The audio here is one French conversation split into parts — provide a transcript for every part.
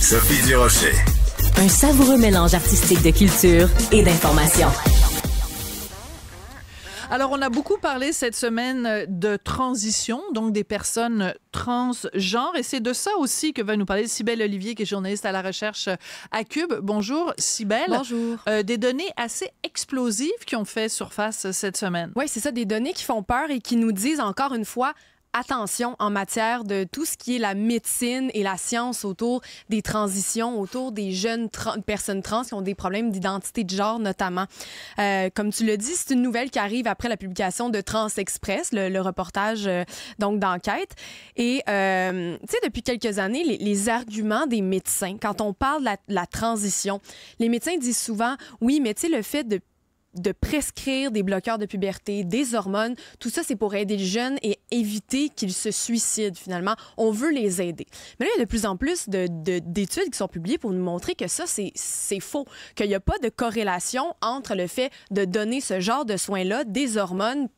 Sophie Durocher. Un savoureux mélange artistique de culture et d'information. Alors, on a beaucoup parlé cette semaine euh, de transition, donc des personnes transgenres, et c'est de ça aussi que va nous parler Cybelle Olivier, qui est journaliste à la recherche euh, à Cube. Bonjour, Cybelle. Bonjour. Euh, des données assez explosives qui ont fait surface cette semaine. Oui, c'est ça, des données qui font peur et qui nous disent encore une fois attention en matière de tout ce qui est la médecine et la science autour des transitions, autour des jeunes personnes trans qui ont des problèmes d'identité de genre notamment. Euh, comme tu le dis, c'est une nouvelle qui arrive après la publication de Trans Express, le, reportage euh, donc d'enquête. Et euh, tu sais, depuis quelques années, les, arguments des médecins, quand on parle de la, la transition, les médecins disent souvent, oui, mais tu sais, le fait de de prescrire des bloqueurs de puberté, des hormones. Tout ça, c'est pour aider les jeunes et éviter qu'ils se suicident finalement. On veut les aider. Mais là, il y a de plus en plus d'études qui sont publiées pour nous montrer que ça, c'est faux, qu'il n'y a pas de corrélation entre le fait de donner ce genre de soins-là, des hormones,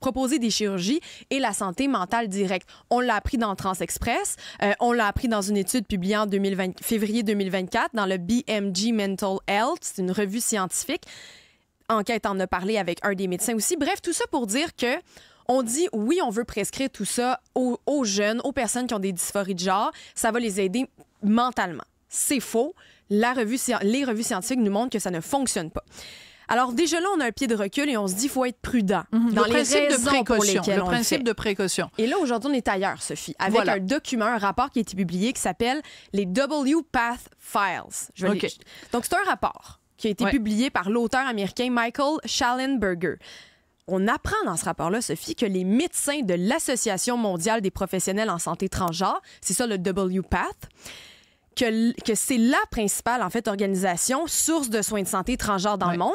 proposer des chirurgies et la santé mentale directe. On l'a appris dans Trans Express, euh, on l'a appris dans une étude publiée en février 2024 dans le BMG Mental Health, c'est une revue scientifique. Enquête en a parlé avec un des médecins aussi. Bref, tout ça pour dire que on dit oui, on veut prescrire tout ça aux, jeunes, aux personnes qui ont des dysphories de genre. Ça va les aider mentalement. C'est faux. La revue, les revues scientifiques nous montrent que ça ne fonctionne pas. Alors déjà là, on a un pied de recul et on se dit faut être prudent mhm. dans le principe de précaution. le principe de précaution. Et là aujourd'hui, on est ailleurs, Sophie, avec un document, un rapport qui a été publié qui s'appelle les W Path Files. Je Donc c'est un rapport qui a été publié par l'auteur américain Michael Schallenberger. On apprend dans ce rapport-là, Sophie, que les médecins de l'Association mondiale des professionnels en santé transgenre, c'est ça le WPATH, que, que c'est la principale, en fait, organisation, source de soins de santé transgenre dans le monde,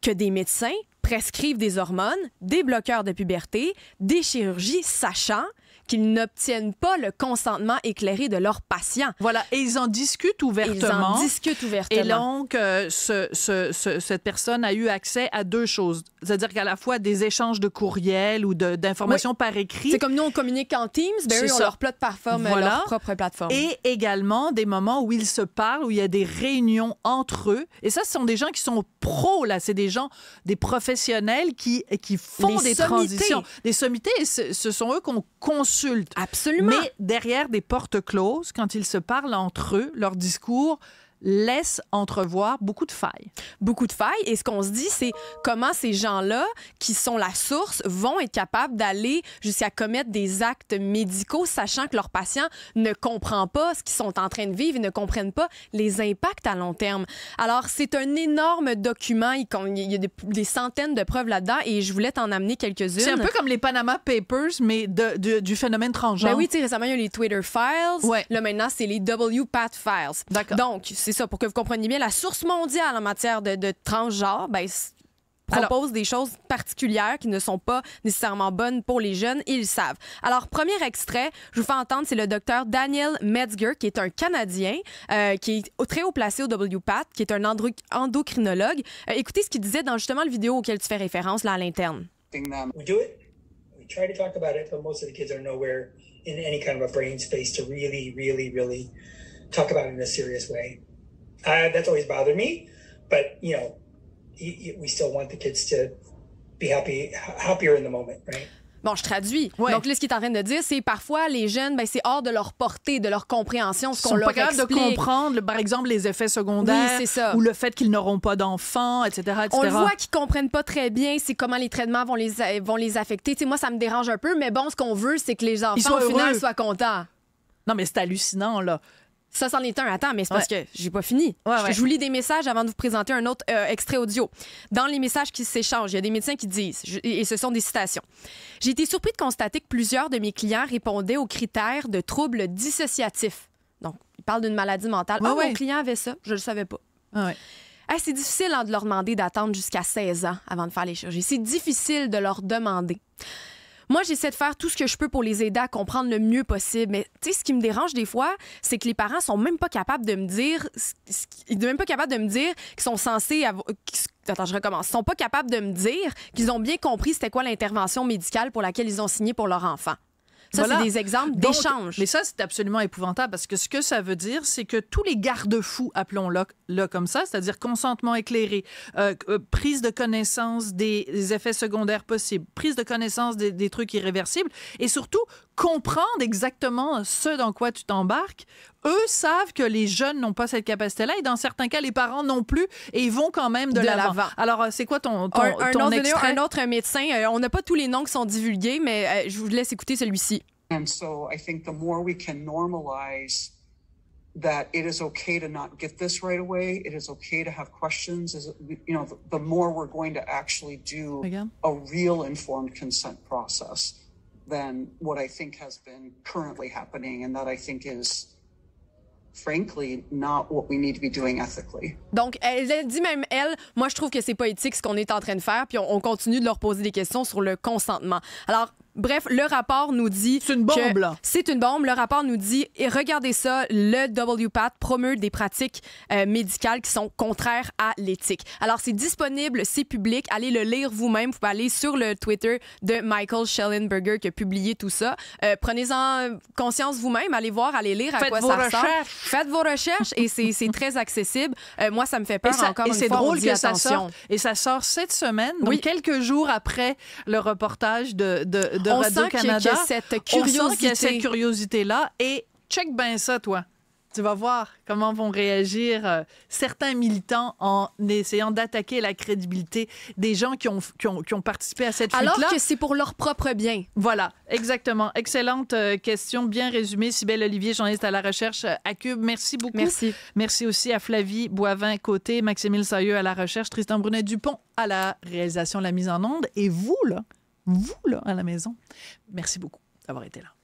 que des médecins prescrivent des hormones, des bloqueurs de puberté, des chirurgies, sachant qu'ils n'obtiennent pas le consentement éclairé de leurs patients. Voilà, et ils en discutent ouvertement. Ils en discutent ouvertement. Et donc, euh, cette personne a eu accès à deux choses. C'est-à-dire qu'à la fois des échanges de courriels ou d'informations par écrit. C'est comme nous, on communique en Teams, ben eux, leur plateforme, leur propre plateforme. Et également des moments où ils se parlent, où il y a des réunions entre eux. Et ça, ce sont des gens qui sont pros, là. C'est des gens, des professionnels qui, qui font des sommités. transitions. Des sommités, ce sont eux qu'on consulte. Absolument. Mais derrière des portes closes, quand ils se parlent entre eux, leur discours laisse entrevoir beaucoup de failles. Beaucoup de failles. Et ce qu'on se dit, c'est comment ces gens-là, qui sont la source, vont être capables d'aller jusqu'à commettre des actes médicaux, sachant que leur patient ne comprend pas ce qu'ils sont en train de vivre et ne comprennent pas les impacts à long terme. Alors, c'est un énorme document. Il y a des, centaines de preuves là-dedans et je voulais t'en amener quelques-unes. C'est un peu comme les Panama Papers, mais du phénomène transgenre. Ben oui, tu sais, récemment, il y a les Twitter Files. Là, maintenant, c'est les WPAT Files. D'accord. Donc, pour que vous compreniez bien, la source mondiale en matière de, de transgenre, ben, propose des choses particulières qui ne sont pas nécessairement bonnes pour les jeunes, ils le savent. Alors, premier extrait, je vous fais entendre, c'est le docteur Daniel Metzger, qui est un Canadien, euh, qui est très haut placé au WPAT, qui est un endocrinologue. Euh, écoutez ce qu'il disait dans justement la vidéo auquel tu fais référence, là, à l'interne. talk about it in a serious way me. But you know, we still want the kids to be happy, happier in moment, Bon, je traduis. Donc là, ce qu'il est en train de dire, c'est parfois les jeunes, ben, c'est hors de leur portée, de leur compréhension, ce qu'on leur explique. de comprendre, par exemple, les effets secondaires oui, ça. ou le fait qu'ils n'auront pas d'enfants, etc., On le voit qu'ils comprennent pas très bien, c'est comment les traitements vont les, vont les affecter. moi, ça me dérange un peu, mais bon, ce qu'on veut, c'est que les enfants, au final, soient contents. Non, mais c'est hallucinant, là. Ça, c'en est un. Attends, mais c'est parce que j'ai pas fini. je, vous lis des messages avant de vous présenter un autre euh, extrait audio. Dans les messages qui s'échangent, il y a des médecins qui disent, et ce sont des citations. J'ai été surpris de constater que plusieurs de mes clients répondaient aux critères de troubles dissociatifs. Donc, ils parlent d'une maladie mentale. Ah, mon client avait ça. Je le savais pas. c'est difficile hein, de leur demander d'attendre jusqu'à 16 ans avant de faire les chirurgies. C'est difficile de leur demander. Moi, j'essaie de faire tout ce que je peux pour les aider à comprendre le mieux possible. Mais tu sais, ce qui me dérange des fois, c'est que les parents sont même pas capables de me dire, sont même pas capables de me dire qu'ils sont censés Attends, je recommence. Ils sont pas capables de me dire qu'ils ont bien compris c'était quoi l'intervention médicale pour laquelle ils ont signé pour leur enfant. Ça, c'est des exemples d'échanges. Mais ça, c'est absolument épouvantable parce que ce que ça veut dire, c'est que tous les garde-fous, appelons-le là comme ça, c'est-à-dire consentement éclairé, euh, euh, prise de connaissance des, effets secondaires possibles, prise de connaissance des trucs irréversibles et surtout comprendre exactement ce dans quoi tu t'embarques eux savent que les jeunes n'ont pas cette capacité-là et dans certains cas, les parents non plus et ils vont quand même de, l'avant. Alors, euh, c'est quoi ton, ton, un, ton autre, extrait? un, autre, médecin, euh, on n'a pas tous les noms qui sont divulgués, mais euh, je vous laisse écouter celui-ci. And so I think the more we can normalize that it is okay to not get this right away. It is okay to have questions. Is it, you know, the, the, more we're going to actually do Again? a real informed consent process than what I think has been currently happening, and that I think is donc, elle, dit même, elle, moi, je trouve que c'est pas éthique ce qu'on est en train de faire, puis on, on, continue de leur poser des questions sur le consentement. Alors, Bref, le rapport nous dit. C'est une bombe, là. C'est une bombe. Le rapport nous dit, et regardez ça, le WPAT promeut des pratiques euh, médicales qui sont contraires à l'éthique. Alors, c'est disponible, c'est public. Allez le lire vous-même. Vous pouvez aller sur le Twitter de Michael Schellenberger qui a publié tout ça. Euh, prenez-en conscience vous-même. Allez voir, allez lire à Faites quoi vos ça recherches. ressemble. Faites vos recherches et c'est très accessible. Euh, moi, ça me fait peur encore une fois. C'est drôle que ça sorte. Et ça sort cette semaine, donc oui. quelques jours après le reportage de de on Radio-Canada. On sent qu'il y a cette curiosité-là. Et check bien ça, toi. Tu vas voir comment vont réagir euh, certains militants en essayant d'attaquer la crédibilité des gens qui ont, qui ont, participé à cette là Alors que c'est pour leur propre bien. Voilà, exactement. Excellente euh, question, bien résumée. Sybelle Olivier, journaliste à la recherche euh, à Cube, merci beaucoup. Merci. Merci aussi à Flavie Boivin-Côté, Maximile Sayeux à la recherche, Tristan Brunet-Dupont à la réalisation, la mise en onde. Et vous, là vous, là, à la maison. Merci beaucoup d'avoir été là.